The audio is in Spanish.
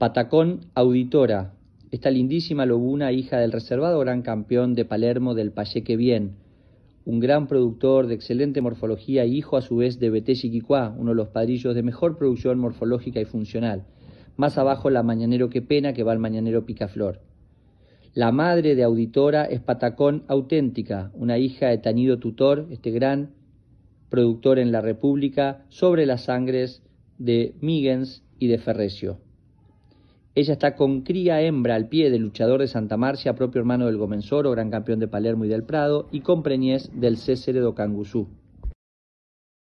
Patacón Auditora, esta lindísima lobuna, hija del reservado gran campeón de Palermo del Palleque Bien, un gran productor de excelente morfología y hijo a su vez de Beté Chiquicuá, uno de los padrillos de mejor producción morfológica y funcional. Más abajo la Mañanero que pena que va al Mañanero Picaflor. La madre de Auditora es Patacón Auténtica, una hija de Tanido Tutor, este gran productor en la República, sobre las sangres de Migens y de Ferrecio. Ella está con cría hembra al pie del luchador de Santa Marcia, propio hermano del Gomensoro, gran campeón de Palermo y del Prado, y con preñez del César de Canguzú.